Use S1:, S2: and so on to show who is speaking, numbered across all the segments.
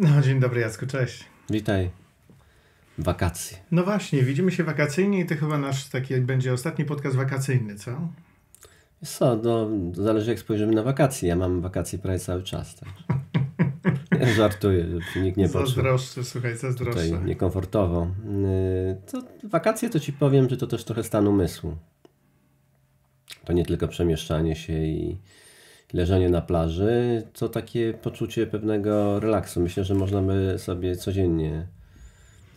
S1: No, dzień dobry Jacku, cześć. Witaj. Wakacje.
S2: No właśnie, widzimy się wakacyjnie i to chyba nasz taki będzie ostatni podcast wakacyjny, co?
S1: Co, no, zależy jak spojrzymy na wakacje. Ja mam wakacje prawie cały czas. Tak. Żartuję, nikt nie poczuł. Zazdroszczę, słuchaj, zazdroszczę. Tutaj niekomfortowo. To y, wakacje to ci powiem, że to też trochę stan umysłu. To nie tylko przemieszczanie się i leżenie na plaży, co takie poczucie pewnego relaksu. Myślę, że można by sobie codziennie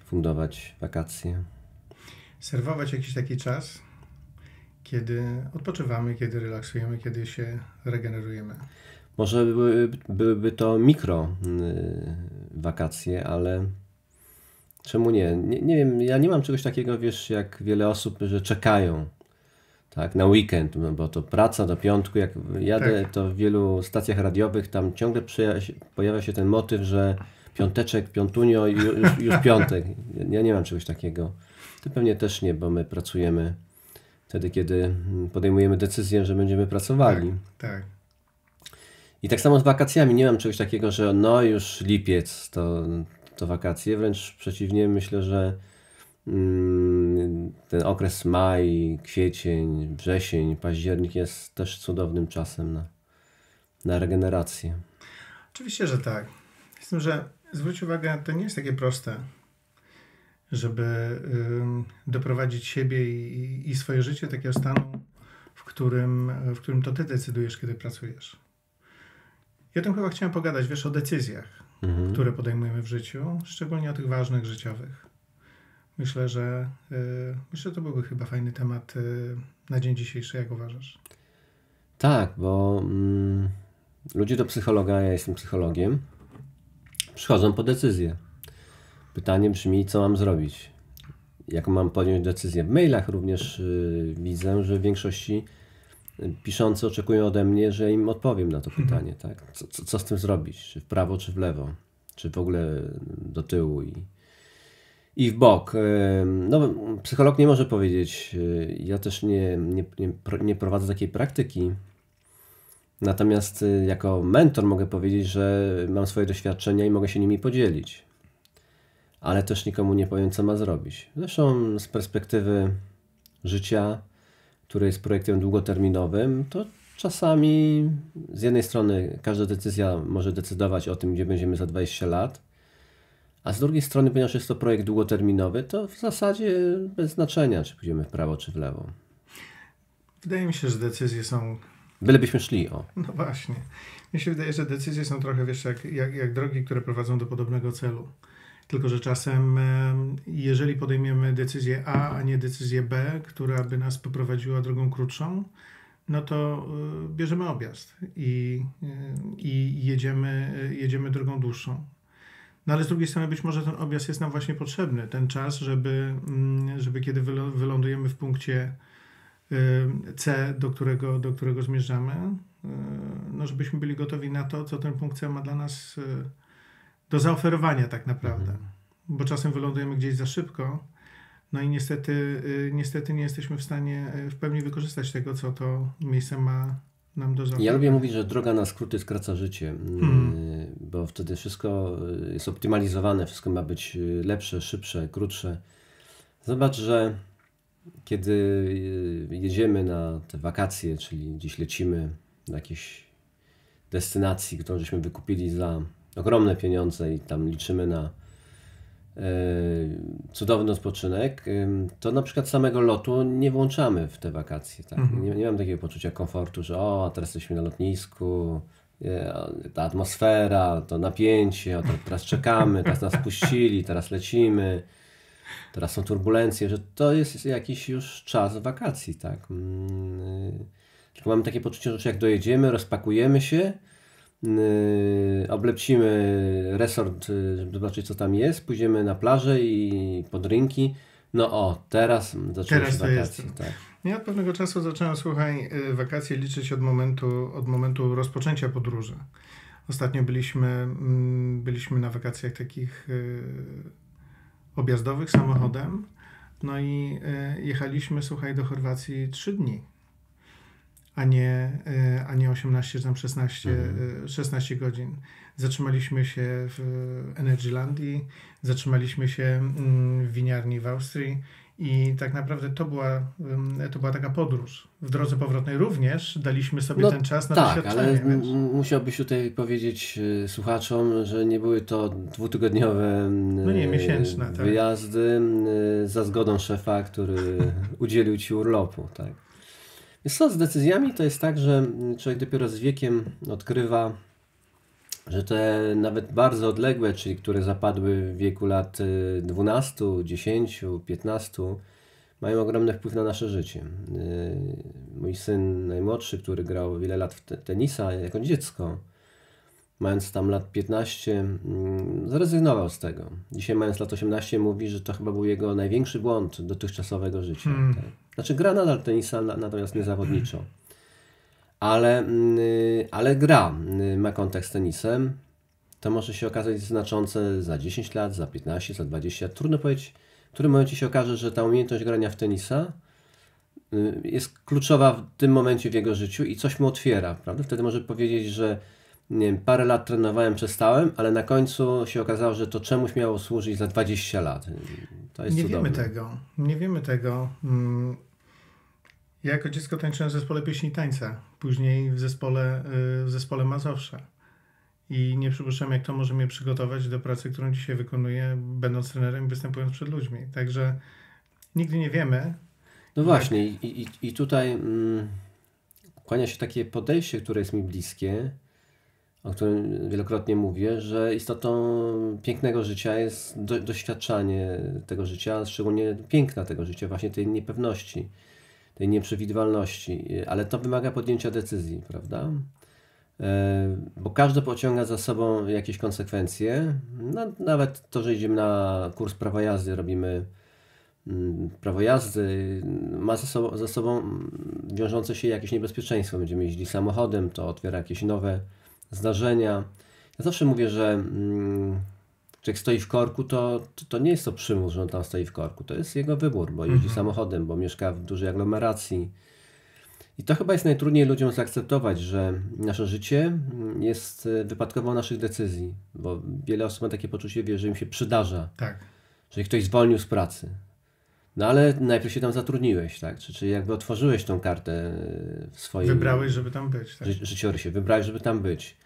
S1: fundować wakacje.
S2: Serwować jakiś taki czas, kiedy odpoczywamy, kiedy relaksujemy, kiedy się regenerujemy.
S1: Może byłyby, byłyby to mikro y, wakacje, ale czemu nie? nie? nie? wiem, ja nie mam czegoś takiego, wiesz, jak wiele osób, że czekają tak, na weekend, no bo to praca do piątku. Jak jadę, tak. to w wielu stacjach radiowych tam ciągle pojawia się ten motyw, że piąteczek, piątunio, już, już piątek. Ja nie mam czegoś takiego. Ty pewnie też nie, bo my pracujemy wtedy, kiedy podejmujemy decyzję, że będziemy pracowali. Tak, tak. I tak samo z wakacjami. Nie mam czegoś takiego, że no już lipiec to, to wakacje. Wręcz przeciwnie, myślę, że Mm, ten okres maj, kwiecień, wrzesień, październik jest też cudownym czasem na, na regenerację.
S2: Oczywiście, że tak. Z tym, że zwróć uwagę, to nie jest takie proste, żeby y, doprowadzić siebie i, i, swoje życie do takiego stanu, w którym, w którym to ty decydujesz, kiedy pracujesz. Ja o tym chyba chciałem pogadać, wiesz, o decyzjach, mhm. które podejmujemy w życiu, szczególnie o tych ważnych życiowych. Myślę, że y, myślę, że to byłby chyba fajny temat y, na dzień dzisiejszy, jak uważasz?
S1: Tak, bo mm, ludzie do psychologa, ja jestem psychologiem, przychodzą po decyzję. Pytanie brzmi, co mam zrobić? Jaką mam podjąć decyzję? W mailach również y, widzę, że w większości piszący oczekują ode mnie, że im odpowiem na to mhm. pytanie. Tak? Co, co, co, z tym zrobić? Czy w prawo, czy w lewo? Czy w ogóle do tyłu? I i w bok. E, no, psycholog nie może powiedzieć. E, ja też nie, nie, nie, nie prowadzę takiej praktyki. Natomiast e, jako mentor mogę powiedzieć, że mam swoje doświadczenia i mogę się nimi podzielić. Ale też nikomu nie powiem, co ma zrobić. Zresztą z perspektywy życia, które jest projektem długoterminowym, to czasami z jednej strony każda decyzja może decydować o tym, gdzie będziemy za 20 lat, a z drugiej strony, ponieważ jest to projekt długoterminowy, to w zasadzie bez znaczenia, czy pójdziemy w prawo, czy w lewo. Wydaje mi się, że decyzje są. Bylebyśmy szli, o.
S2: No właśnie. Mi się wydaje, że decyzje są trochę, wiesz, jak, jak, jak drogi, które prowadzą do podobnego celu. Tylko, że czasem, jeżeli podejmiemy decyzję A, a nie decyzję B, która by nas poprowadziła drogą krótszą, no to y, bierzemy objazd i, y, i jedziemy, y, jedziemy drogą dłuższą. No ale z drugiej strony być może ten objazd jest nam właśnie potrzebny, ten czas, żeby, mm, żeby kiedy wylądujemy w punkcie y, C, do którego, do którego zmierzamy, y, no żebyśmy byli gotowi na to, co ten punkt C ma dla nas y, do zaoferowania tak naprawdę. Mhm. Bo czasem wylądujemy gdzieś za szybko, no i niestety, niestety nie jesteśmy w stanie w pełni wykorzystać tego, co to miejsce ma nam do Ja lubię
S1: mówić, że droga na skróty skraca życie, mm, hmm. bo wtedy wszystko y, jest optymalizowane, wszystko ma być y, lepsze, szybsze, krótsze. Zobacz, że kiedy y, jedziemy na te wakacje, czyli gdzieś lecimy do jakiejś destynacji, którą żeśmy wykupili za ogromne pieniądze i tam liczymy na E, cudowny odpoczynek, e, to na przykład samego lotu nie włączamy w te wakacje. Tak? Mhm. Nie, nie mam takiego poczucia komfortu, że o, teraz jesteśmy na lotnisku, e, ta atmosfera, to napięcie, o, teraz czekamy, teraz nas puścili, teraz lecimy, teraz są turbulencje, że to jest jakiś już czas wakacji, tak. Mm, tylko mam takie poczucie, że jak dojedziemy, rozpakujemy się, Yy, oblepcimy resort, y, żeby zobaczyć co tam jest, pójdziemy na plażę i pod rynki. No o, teraz zaczęły teraz się wakacje. Tak.
S2: Ja od pewnego czasu zacząłem, słuchaj, y, wakacje liczyć od momentu, od momentu rozpoczęcia podróży. Ostatnio byliśmy, mm, byliśmy na wakacjach takich y, objazdowych samochodem, no i jechaliśmy, słuchaj, do Chorwacji trzy dni a nie, e, a nie 18 czy tam 16, mhm. 16 e, godzin. Zatrzymaliśmy się w Energylandii, zatrzymaliśmy się mm, w winiarni w Austrii i tak naprawdę to była, mm, to była taka podróż. W drodze powrotnej również daliśmy sobie no, ten czas na tak, doświadczenie.
S1: Ale musiałbyś tutaj powiedzieć e, słuchaczom, że nie były to dwutygodniowe no nie, miesięczne, tak. wyjazdy tak. za zgodą szefa, który udzielił ci urlopu. Tak? Jest co, z decyzjami to jest tak, że człowiek dopiero z wiekiem odkrywa, że te nawet bardzo odległe, czyli które zapadły w wieku lat 12, 10, 15, mają ogromny wpływ na nasze życie. Y, mój syn najmłodszy, który grał wiele lat w tenisa jako dziecko, mając tam lat 15, mm, zrezygnował z tego. Dzisiaj mając lat 18 mówi, że to chyba był jego największy błąd dotychczasowego życia. Hmm. Tak? Znaczy gra nadal tenisa, natomiast nie zawodniczo. Ale, mm, y, ale gra y, ma kontakt z tenisem. To może się okazać znaczące za 10 lat, za 15, za 20. Trudno powiedzieć, w którym momencie się okaże, że ta umiejętność grania w tenisa y, jest kluczowa w tym momencie w jego życiu i coś mu otwiera, prawda? Wtedy może powiedzieć, że nie wiem, parę lat trenowałem, przestałem, ale na końcu się okazało, że to czemuś miało służyć za 20 lat. To jest nie cudowne. wiemy
S2: tego. Nie wiemy tego. Mm. Ja jako dziecko tańczyłem w zespole pieśni tańca, później w zespole, y, w zespole Mazowsze. I nie przypuszczam, jak to może mnie przygotować do pracy, którą dzisiaj wykonuję, będąc trenerem i występując przed ludźmi. Także nigdy nie wiemy.
S1: No właśnie, i, i, i tutaj mm, kłania się takie podejście, które jest mi bliskie, o którym wielokrotnie mówię, że istotą pięknego życia jest do, doświadczanie tego życia, szczególnie piękna tego życia, właśnie tej niepewności, tej nieprzewidywalności. Ale to wymaga podjęcia decyzji, prawda? E, bo każdy pociąga za sobą jakieś konsekwencje. No, nawet to, że idziemy na kurs prawa jazdy, robimy mm, prawo jazdy ma za sobą, sobą wiążące się jakieś niebezpieczeństwo. Będziemy jeździć samochodem, to otwiera jakieś nowe zdarzenia. Ja zawsze mówię, że mm, jak stoi w korku, to, to, to, nie jest to przymus, że on tam stoi w korku. To jest jego wybór, bo jeździ mhm. samochodem, bo mieszka w dużej aglomeracji. I to chyba jest najtrudniej ludziom zaakceptować, że nasze życie mm, jest y, wypadkową naszych decyzji, bo wiele osób ma takie poczucie, że im się przydarza. Tak. Że ktoś zwolnił z pracy, no ale najpierw się tam zatrudniłeś, tak? Czy, czy jakby otworzyłeś tą kartę e, w swojej Wybrałeś, żeby tam być, tak? Ży życiorysie, wybrałeś, żeby tam być.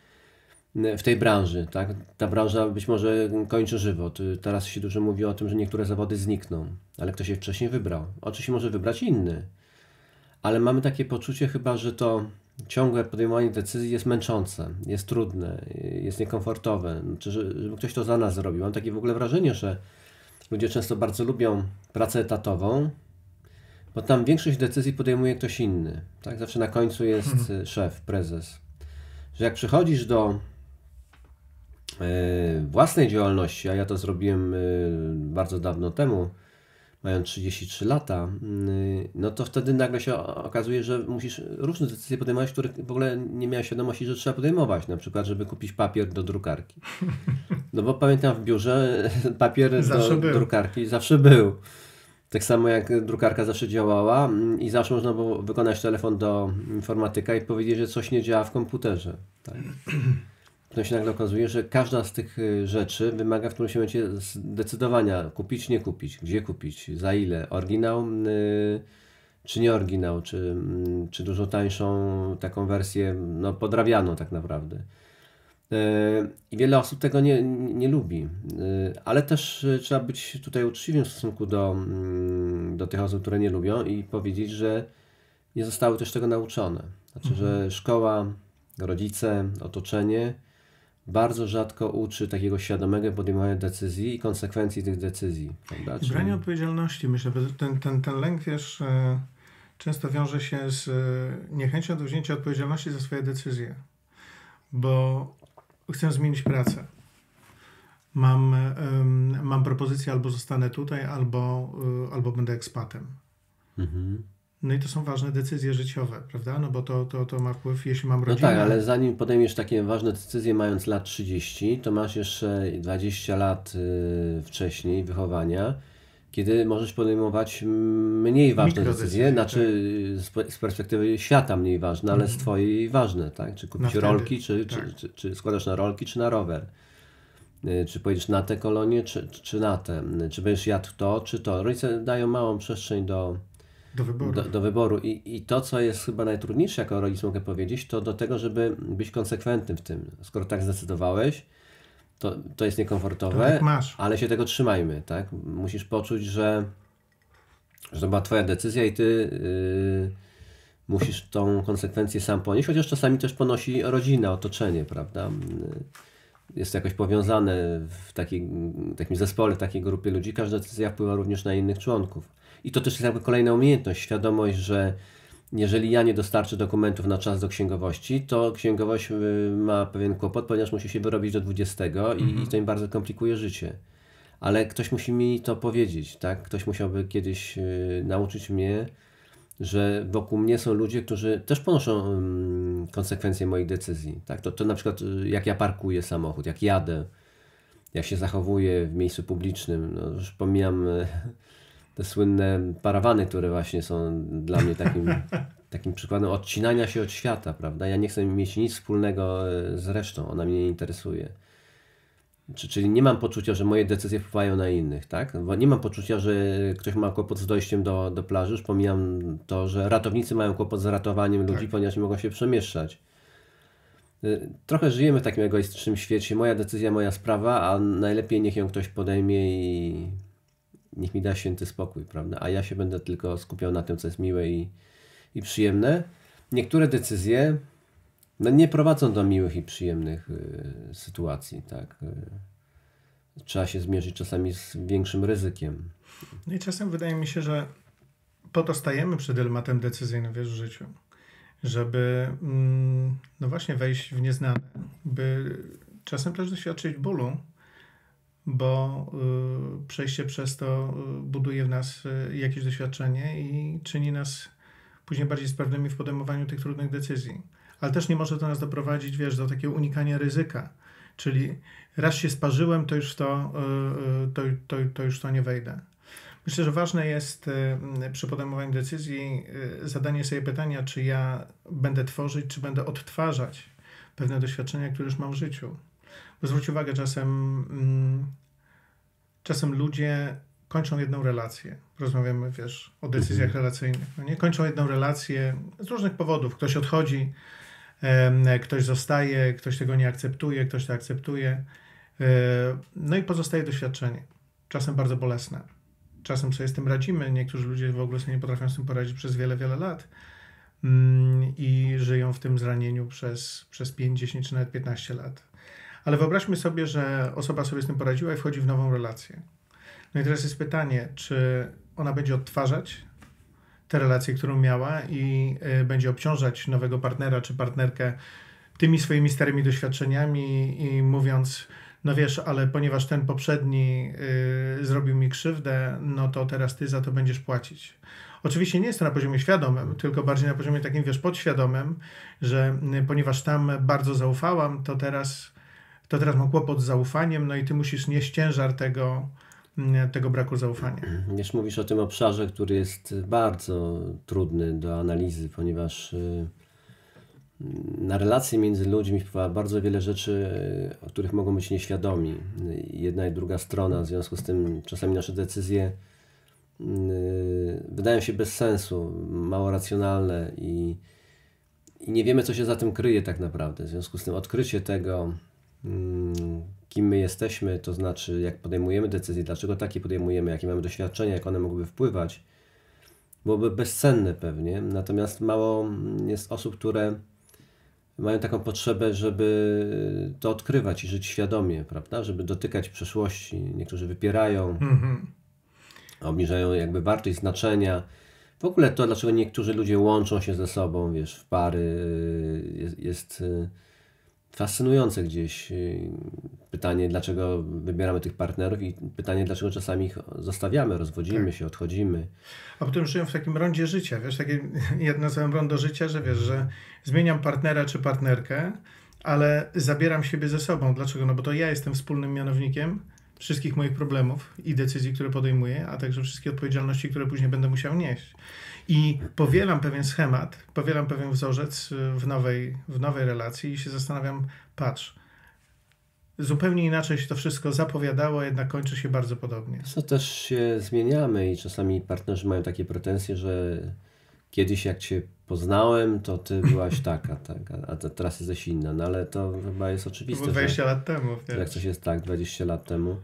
S1: E, w tej branży, tak? Ta branża być może kończy żywot. E, teraz się dużo mówi o tym, że niektóre zawody znikną, ale ktoś się wcześniej wybrał. Oczywiście może wybrać inny, ale mamy takie poczucie chyba, że to ciągłe podejmowanie decyzji jest męczące, jest trudne, jest niekomfortowe. znaczy, żeby ktoś to za nas zrobił. Mam takie w ogóle wrażenie, że Ludzie często bardzo lubią pracę etatową, bo tam większość decyzji podejmuje ktoś inny. Tak? Zawsze na końcu jest mhm. e, szef, prezes. Że jak przychodzisz do e, własnej działalności, a ja to zrobiłem e, bardzo dawno temu, mając 33 lata, mm, no to wtedy nagle się okazuje, że musisz różne decyzje podejmować, których w ogóle nie miałeś świadomości, że trzeba podejmować. Na przykład, żeby kupić papier do drukarki. No bo pamiętam w biurze papier zawsze do był. drukarki zawsze był. Tak samo jak drukarka zawsze działała mm, i zawsze można było wykonać telefon do informatyka i powiedzieć, że coś nie działa w komputerze. Tak. się nagle okazuje, że każda z tych y, rzeczy wymaga w którymś momencie zdecydowania kupić, nie kupić, gdzie kupić, za ile, oryginał y, czy nie oryginał, czy, mm, czy dużo tańszą taką wersję no, podrabianą tak naprawdę. E, I wiele osób tego nie, nie lubi, e, ale też e, trzeba być tutaj uczciwym w stosunku do, mm, do tych osób, które nie lubią i powiedzieć, że nie zostały też tego nauczone. Znaczy, mhm. że szkoła, rodzice, otoczenie bardzo rzadko uczy takiego świadomego podejmowania decyzji i konsekwencji tych decyzji. Branie
S2: odpowiedzialności, myślę, że ten, ten, ten lęk, wiesz, często wiąże się z niechęcią do wzięcia odpowiedzialności za swoje decyzje. Bo chcę zmienić pracę. Mam, mam propozycję albo zostanę tutaj, albo, y, albo będę ekspatem. Mhm. No i to są ważne decyzje życiowe, prawda? No bo to, to, to ma wpływ, jeśli mam no rodzinę. No tak, ale
S1: zanim podejmiesz takie ważne decyzje mając lat 30, to masz jeszcze 20 lat y, wcześniej wychowania kiedy możesz podejmować mniej ważne decyzje, tak. znaczy y, z perspektywy świata mniej ważne, ale z mhm. twojej ważne, tak? Czy kupić rolki, czy, tak. czy, czy, czy, składasz na rolki, czy na rower? Y, czy pojedziesz na tę kolonię, czy, czy na tę? Y, czy będziesz jadł to, czy to? Rodzice dają małą przestrzeń do, do wyboru. Do, do, wyboru. I, I to, co jest chyba najtrudniejsze jako rodzic, mogę powiedzieć, to do tego, żeby być konsekwentnym w tym. Skoro tak zdecydowałeś, to, to jest niekomfortowe, to tak ale się tego trzymajmy, tak? Musisz poczuć, że, że to była twoja decyzja i ty yy, musisz tą konsekwencję sam ponieść, chociaż czasami też ponosi rodzina, otoczenie, prawda? Jest to jakoś powiązane w takiej, takim zespole, w takiej grupie ludzi. Każda decyzja wpływa również na innych członków. I to też jest jakby kolejna umiejętność, świadomość, że jeżeli ja nie dostarczę dokumentów na czas do księgowości, to księgowość y, ma pewien kłopot, ponieważ musi się wyrobić do 20 i, i mhm. to im bardzo komplikuje życie. Ale ktoś musi mi to powiedzieć, tak? Ktoś musiałby kiedyś y, nauczyć mnie, że wokół mnie są ludzie, którzy też ponoszą konsekwencje moich decyzji. Tak? To, to na przykład y, jak ja parkuję samochód, jak jadę, jak się zachowuję w miejscu publicznym. No, już pomijam te słynne parawany, które właśnie są dla mnie takim, takim przykładem odcinania się od świata, prawda? Ja nie chcę mieć nic wspólnego e, z resztą, ona mnie nie interesuje. Czyli nie mam poczucia, że moje decyzje wpływają na innych, tak? Bo nie mam poczucia, że ktoś ma kłopot z dojściem do, do plaży. Już pomijam to, że ratownicy mają kłopot z ratowaniem tak. ludzi, ponieważ nie mogą się przemieszczać. E, trochę żyjemy w takim egoistycznym świecie. Moja decyzja, moja sprawa, a najlepiej niech ją ktoś podejmie i niech mi da święty spokój, prawda? A ja się będę tylko skupiał na tym, co jest miłe i, i przyjemne. Niektóre decyzje no, nie prowadzą do miłych i przyjemnych y, sytuacji, tak? Y, trzeba się zmierzyć czasami z większym ryzykiem.
S2: No i czasem wydaje mi się, że po to stajemy przed elematem decyzyjnym w życiu, żeby mm, no właśnie wejść w nieznane, by czasem też doświadczyć bólu, bo y, przejście przez to y, buduje w nas y, jakieś doświadczenie i czyni nas później bardziej sprawnymi w podejmowaniu tych trudnych decyzji. Ale też nie może to nas doprowadzić, wiesz, do takiego unikania ryzyka. Czyli raz się sparzyłem, to już to, to, to, to już to nie wejdę. Myślę, że ważne jest przy podejmowaniu decyzji zadanie sobie pytania, czy ja będę tworzyć, czy będę odtwarzać pewne doświadczenia, które już mam w życiu. Bo zwróć uwagę, czasem, mm, czasem ludzie kończą jedną relację. Rozmawiamy, wiesz, o decyzjach mhm. relacyjnych. No nie kończą jedną relację z różnych powodów. Ktoś odchodzi, e, ktoś zostaje, ktoś tego nie akceptuje, ktoś to akceptuje. E, no i pozostaje doświadczenie. Czasem bardzo bolesne. Czasem sobie z tym radzimy. Niektórzy ludzie w ogóle sobie nie potrafią z tym poradzić przez wiele, wiele lat mm, i żyją w tym zranieniu przez, przez 5, 10 czy nawet 15 lat. Ale wyobraźmy sobie, że osoba sobie z tym poradziła i wchodzi w nową relację. No i teraz jest pytanie, czy ona będzie odtwarzać tę relację, którą miała i e, będzie obciążać nowego partnera czy partnerkę tymi swoimi starymi doświadczeniami i mówiąc, no wiesz, ale ponieważ ten poprzedni y, zrobił mi krzywdę, no to teraz ty za to będziesz płacić. Oczywiście nie jest to na poziomie świadomym, tylko bardziej na poziomie takim, wiesz, podświadomym, że y, ponieważ tam bardzo zaufałam, to teraz to teraz mam kłopot z zaufaniem, no i ty musisz nieść ciężar tego, mm, tego braku zaufania.
S1: Już mówisz o tym obszarze, który jest bardzo trudny do analizy, ponieważ y, mm, na relacje między ludźmi wpływa bardzo wiele rzeczy, y, o których mogą być nieświadomi. Y, jedna i druga strona, w związku z tym czasami nasze decyzje mm, wydają się bez sensu, mało racjonalne i, i nie wiemy, co się za tym kryje tak naprawdę. W związku z tym odkrycie tego, Mm, kim my jesteśmy, to znaczy jak podejmujemy decyzje, dlaczego takie podejmujemy, jakie mamy doświadczenia, jak one mogłyby wpływać, byłoby bezcenne pewnie. Natomiast mało mm, jest osób, które mają taką potrzebę, żeby to odkrywać i żyć świadomie, prawda? Żeby dotykać przeszłości. Niektórzy wypierają, mhm. obniżają jakby wartość znaczenia. W ogóle to, dlaczego niektórzy ludzie łączą się ze sobą, wiesz, w pary, y, jest, jest y, fascynujące gdzieś y, pytanie, dlaczego wybieramy tych partnerów i pytanie, dlaczego czasami ich zostawiamy, rozwodzimy tak. się, odchodzimy.
S2: A potem żyją w takim rondzie życia, wiesz, takie, ja nazywam rondo życia, że wiesz, że zmieniam partnera czy partnerkę, ale zabieram siebie ze sobą. Dlaczego? No bo to ja jestem wspólnym mianownikiem, wszystkich moich problemów i decyzji, które podejmuję, a także wszystkie odpowiedzialności, które później będę musiał nieść. I powielam pewien schemat, powielam pewien wzorzec e, w nowej, w nowej relacji i się zastanawiam, patrz, zupełnie inaczej się to wszystko zapowiadało, jednak kończy się bardzo podobnie.
S1: Co też się zmieniamy i czasami partnerzy mają takie pretensje, że kiedyś jak cię poznałem, to ty byłaś taka, tak, a teraz jesteś inna, no ale to chyba jest oczywiste. To 20 że, lat temu. Wiesz. Jak coś jest tak, 20 lat temu.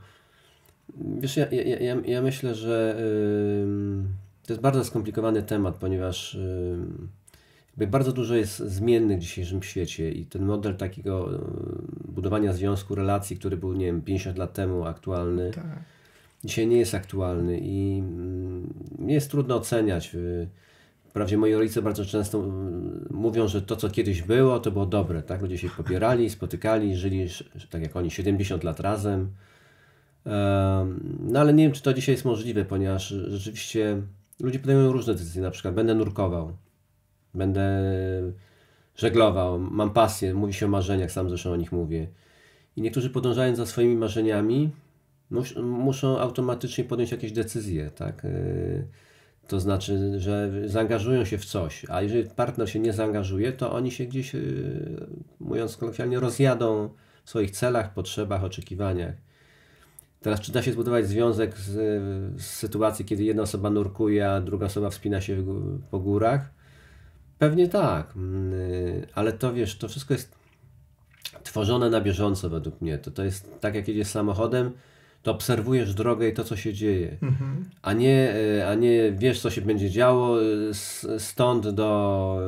S1: Wiesz, ja, ja, ja, ja myślę, że yy, to jest bardzo skomplikowany temat, ponieważ yy, bardzo dużo jest zmiennych w dzisiejszym świecie i ten model takiego budowania związku, relacji, który był, nie wiem, 50 lat temu aktualny, tak. dzisiaj nie jest aktualny i yy, jest trudno oceniać. Yy, Wprawdzie moi rodzice bardzo często mm, mówią, że to, co kiedyś było, to było dobre. Tak? Ludzie się popierali, spotykali, żyli tak jak oni 70 lat razem. No ale nie wiem, czy to dzisiaj jest możliwe, ponieważ rzeczywiście ludzie podejmują różne decyzje. Na przykład będę nurkował, będę żeglował, mam pasję, mówi się o marzeniach, sam zresztą o nich mówię. I niektórzy podążając za swoimi marzeniami mus muszą automatycznie podjąć jakieś decyzje. Tak? Y, to znaczy, że zaangażują się w coś, a jeżeli partner się nie zaangażuje, to oni się gdzieś, y, mówiąc kolokwialnie, rozjadą w swoich celach, potrzebach, oczekiwaniach. Teraz, czy da się zbudować związek z, z sytuacji, kiedy jedna osoba nurkuje, a druga osoba wspina się po górach? Pewnie tak, mm, y, ale to wiesz, to wszystko jest tworzone na bieżąco według mnie. To, to jest tak, jak jedziesz samochodem, to obserwujesz drogę i to, co się dzieje, mhm. a, nie, e, a nie wiesz, co się będzie działo e, stąd do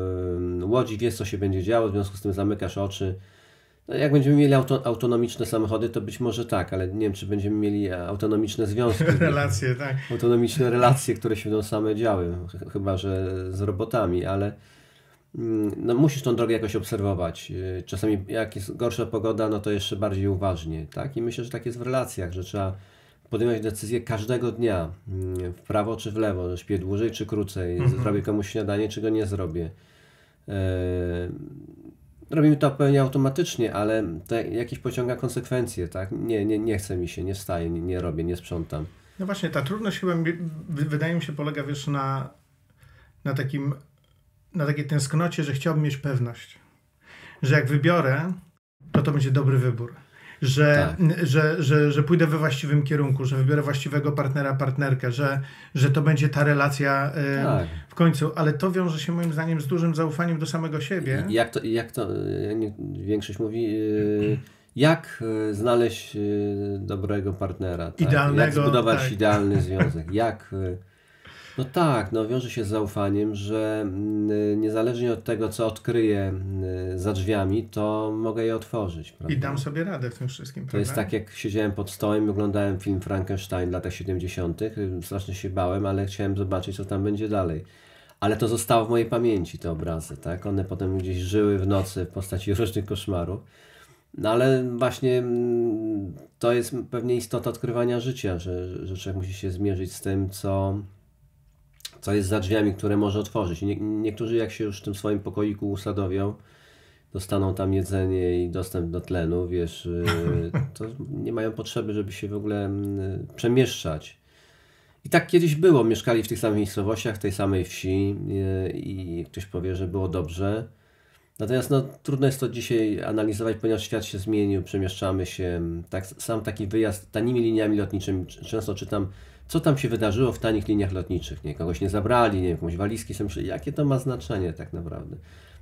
S1: e, Łodzi, wiesz, co się będzie działo, w związku z tym zamykasz oczy. No, jak będziemy mieli auto, autonomiczne samochody, to być może tak, ale nie wiem, czy będziemy mieli autonomiczne związki. relacje, tak. Autonomiczne relacje, które się będą same działy, chyba że z robotami, ale Mm, no musisz tą drogę jakoś obserwować. Y, czasami jak jest gorsza pogoda, no to jeszcze bardziej uważnie, tak? I myślę, że tak jest w relacjach, że trzeba podejmować decyzję każdego dnia, mm, w prawo czy w lewo, że śpię dłużej czy krócej, mhm. zrobię komuś śniadanie czy go nie zrobię. E, robimy to pewnie automatycznie, ale to jakieś pociąga konsekwencje, tak? Nie, nie, nie chce mi się, nie wstaję, nie, nie robię, nie sprzątam.
S2: No właśnie, ta trudność chyba, wydaje mi się, polega wiesz na, na takim na takiej tęsknocie, że chciałbym mieć pewność, że jak wybiorę, to to będzie dobry wybór. Że, tak. że, że, że pójdę we właściwym kierunku, że wybiorę właściwego partnera, partnerkę, że, że to będzie ta relacja y, tak. w końcu. Ale to wiąże się moim zdaniem z dużym zaufaniem do samego siebie.
S1: Jak to, jak to nie, większość mówi, y, jak y, znaleźć y, dobrego partnera? Tak? Idealnego. Jak zbudować tak. idealny związek? Jak... Y, no tak, no wiąże się z zaufaniem, że mm, niezależnie od tego, co odkryję mm, za drzwiami, to mogę je otworzyć. Prawda? I dam
S2: sobie radę w tym wszystkim. Prawda? To jest tak,
S1: jak siedziałem pod stołem i oglądałem film Frankenstein w latach 70. Strasznie się bałem, ale chciałem zobaczyć, co tam będzie dalej. Ale to zostało w mojej pamięci, te obrazy, tak? One potem gdzieś żyły w nocy w postaci różnych koszmarów. No ale właśnie mm, to jest pewnie istota odkrywania życia, że, że człowiek musi się zmierzyć z tym, co, co jest za drzwiami, które może otworzyć. Nie, niektórzy jak się już w tym swoim pokoiku usadowią, dostaną tam jedzenie i dostęp do tlenu, wiesz, y, to nie mają potrzeby, żeby się w ogóle mm, przemieszczać. I tak kiedyś było, mieszkali w tych samych miejscowościach, tej samej wsi y, i ktoś powie, że było dobrze. Natomiast no, trudno jest to dzisiaj analizować, ponieważ świat się zmienił, przemieszczamy się. Tak, sam taki wyjazd tanimi liniami lotniczymi, często czytam co tam się wydarzyło w tanich liniach lotniczych, nie? Kogoś nie zabrali, nie jakąś walizki są, jakie to ma znaczenie tak naprawdę?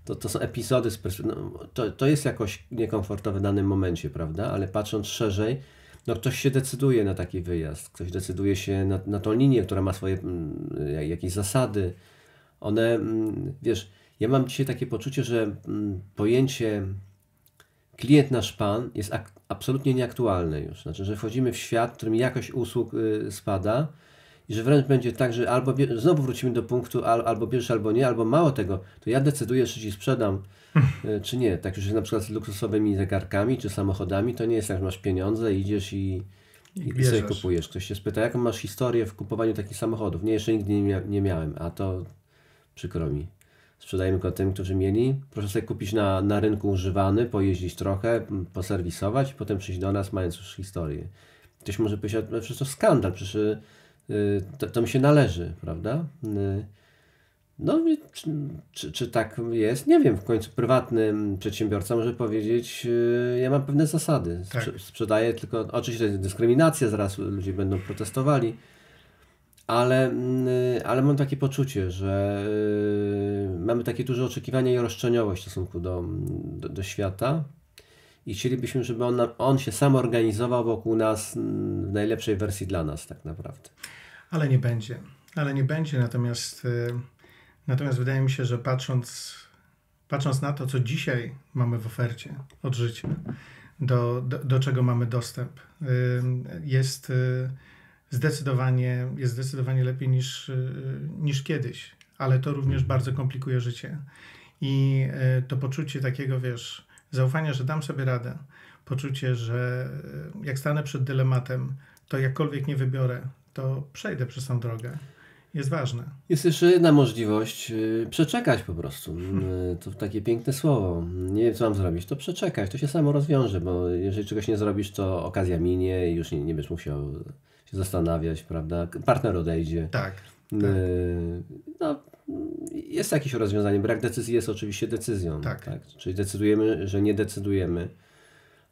S1: To, to są epizody, z no, to, to jest jakoś niekomfortowe w danym momencie, prawda? Ale patrząc szerzej, no ktoś się decyduje na taki wyjazd, ktoś decyduje się na, na tą linię, która ma swoje mm, jakieś zasady. One, mm, wiesz, ja mam dzisiaj takie poczucie, że mm, pojęcie klient nasz pan jest absolutnie nieaktualny już. Znaczy, że wchodzimy w świat, w którym jakość usług y, spada i że wręcz będzie tak, że albo znowu wrócimy do punktu al, albo bierzesz, albo nie, albo mało tego, to ja decyduję, czy ci sprzedam, y, czy nie. Tak już na przykład z luksusowymi zegarkami czy samochodami, to nie jest tak, że masz pieniądze, idziesz i, i, i sobie kupujesz. Ktoś się spyta, jaką masz historię w kupowaniu takich samochodów. Nie, jeszcze nigdy nie, mia nie miałem, a to przykro mi sprzedajemy go tym, którzy mieli. Proszę sobie kupić na, na rynku używany, pojeździć trochę, mm, poserwisować i potem przyjść do nas, mając już historię. Ktoś może powiedzieć, no przecież to skandal, przecież y, to, to, mi się należy, prawda? Y, no, czy, czy, czy, tak jest? Nie wiem. W końcu prywatny mm, przedsiębiorca może powiedzieć, y, ja mam pewne zasady. tak. Sprzedaję tylko, oczywiście to jest dyskryminacja, zaraz ludzie będą protestowali ale, mm, y, ale mam takie poczucie, że y, mamy takie duże oczekiwania i roszczeniowość w stosunku do, do, do świata i chcielibyśmy, żeby on, on się sam organizował wokół nas mm, w najlepszej wersji dla nas tak naprawdę.
S2: Ale nie będzie. Ale nie będzie, natomiast, y, natomiast wydaje mi się, że patrząc, patrząc na to, co dzisiaj mamy w ofercie od życia, do, do, do czego mamy dostęp, jest zdecydowanie, jest zdecydowanie lepiej niż, y, niż kiedyś, ale to również mhm. bardzo komplikuje życie. I y, to poczucie takiego, wiesz, zaufania, że dam sobie radę, poczucie, że y, jak stanę przed dylematem, to jakkolwiek nie wybiorę, to przejdę przez tą drogę. Jest ważne.
S1: Jest jeszcze jedna możliwość przeczekać po prostu. To takie piękne słowo. Nie wiem, co mam zrobić, to przeczekać, to się samo rozwiąże, bo jeżeli czegoś nie zrobisz, to okazja minie i już nie, nie będziesz musiał się zastanawiać, prawda? Partner odejdzie. Tak. Yy, tak. No, jest jakieś rozwiązanie. Brak decyzji jest oczywiście decyzją. Tak. tak? Czyli decydujemy, że nie decydujemy.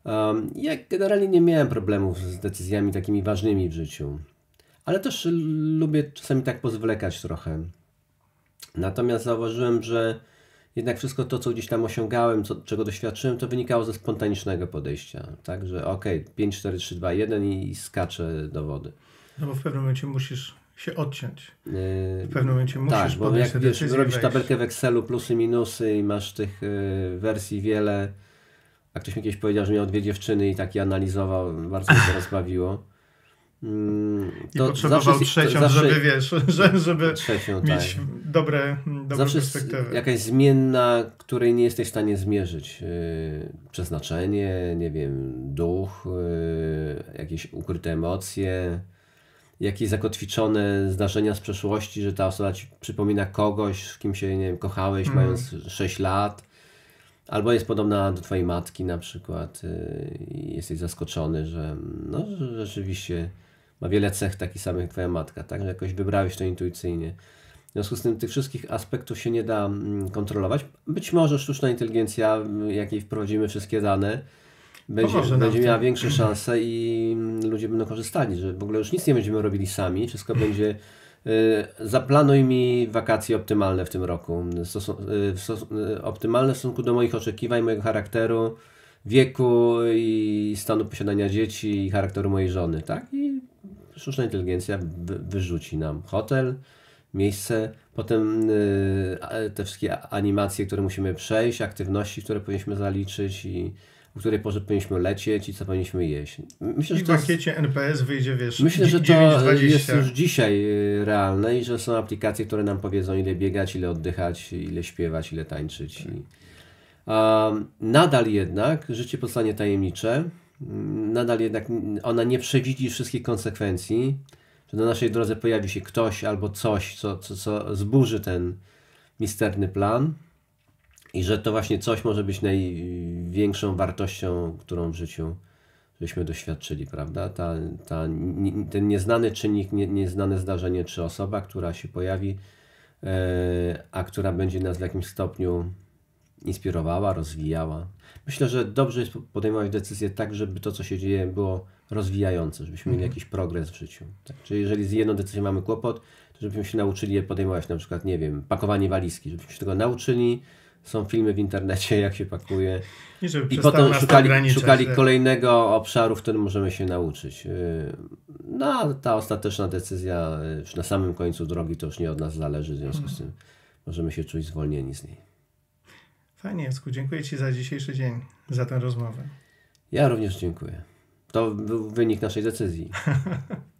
S1: Um, ja generalnie nie miałem problemów z decyzjami takimi ważnymi w życiu, ale też lubię czasami tak pozwlekać trochę. Natomiast zauważyłem, że jednak wszystko to, co gdzieś tam osiągałem, co, czego doświadczyłem, to wynikało ze spontanicznego podejścia. Także okej, okay, 5, 4, 3, 2, 1 i, i skaczę do wody.
S2: No bo w pewnym momencie musisz się odciąć.
S1: Yy, w pewnym momencie tak, musisz tak, bo jak wiesz, robisz tabelkę w Excelu, plusy, minusy i masz tych yy, wersji wiele. A ktoś mi kiedyś powiedział, że miał dwie dziewczyny i tak je analizował, bardzo mnie to rozbawiło. Mm, to I potrzebował trzecią, zawsze, żeby wiesz, żeby, żeby trzecią, mieć tak. dobre, dobre zawsze perspektywy. jakaś zmienna, której nie jesteś w stanie zmierzyć. Y, przeznaczenie, nie wiem, duch, y, jakieś ukryte emocje, jakieś zakotwiczone zdarzenia z przeszłości, że ta osoba ci przypomina kogoś, z kim się, nie wiem, kochałeś mm. mając 6 lat. Albo jest podobna do Twojej matki na przykład y, i jesteś zaskoczony, że no, rzeczywiście ma wiele cech takich samych jak Twoja matka, tak? Że tak. jakoś wybrałeś to intuicyjnie. W związku z tym tych wszystkich aspektów się nie da mm, kontrolować. Być może sztuczna inteligencja, mm, jakiej wprowadzimy wszystkie dane, będzie, będzie miała większe szanse i mm, ludzie będą korzystali, że w ogóle już nic nie będziemy robili sami, wszystko będzie y, zaplanuj mi wakacje optymalne w tym roku. Y, y, optymalne w stosunku do moich oczekiwań, mojego charakteru, wieku i stanu posiadania dzieci i charakteru mojej żony, tak? I sztuczna inteligencja wyrzuci nam hotel, miejsce, potem y, te wszystkie animacje, które musimy przejść, aktywności, które powinniśmy zaliczyć i o której porze powinniśmy lecieć i co powinniśmy jeść.
S2: Myślę, I w pakiecie NPS wyjdzie, wiesz, Myślę, że to jest już
S1: dzisiaj y, realne i że są aplikacje, które nam powiedzą, ile biegać, ile oddychać, ile śpiewać, ile tańczyć. I... Um, nadal jednak życie pozostanie tajemnicze nadal jednak ona nie przewidzi wszystkich konsekwencji, że na naszej drodze pojawi się ktoś albo coś, co, co, co zburzy ten misterny plan i że to właśnie coś może być największą wartością, którą w życiu żeśmy doświadczyli, prawda? Ta, ta, ten nieznany czynnik, nie, nieznane zdarzenie czy osoba, która się pojawi, e, a która będzie nas w jakimś stopniu inspirowała, rozwijała. Myślę, że dobrze jest podejmować decyzje tak, żeby to, co się dzieje, było rozwijające, żebyśmy mieli mhm. jakiś progres w życiu. Tak? Czyli jeżeli z jedną decyzją mamy kłopot, to żebyśmy się nauczyli je podejmować, na przykład, nie wiem, pakowanie walizki, żebyśmy się tego nauczyli. Są filmy w internecie, jak się pakuje. I, I potem szukali, szukali tak. kolejnego obszaru, w którym możemy się nauczyć. Y, no, a ta ostateczna decyzja, y, już na samym końcu drogi, to już nie od nas zależy, w związku z mhm. tym możemy się czuć zwolnieni z niej.
S2: Fajnie, Jacku. Dziękuję Ci za dzisiejszy dzień, za tę rozmowę.
S1: Ja również dziękuję. To był wynik naszej decyzji.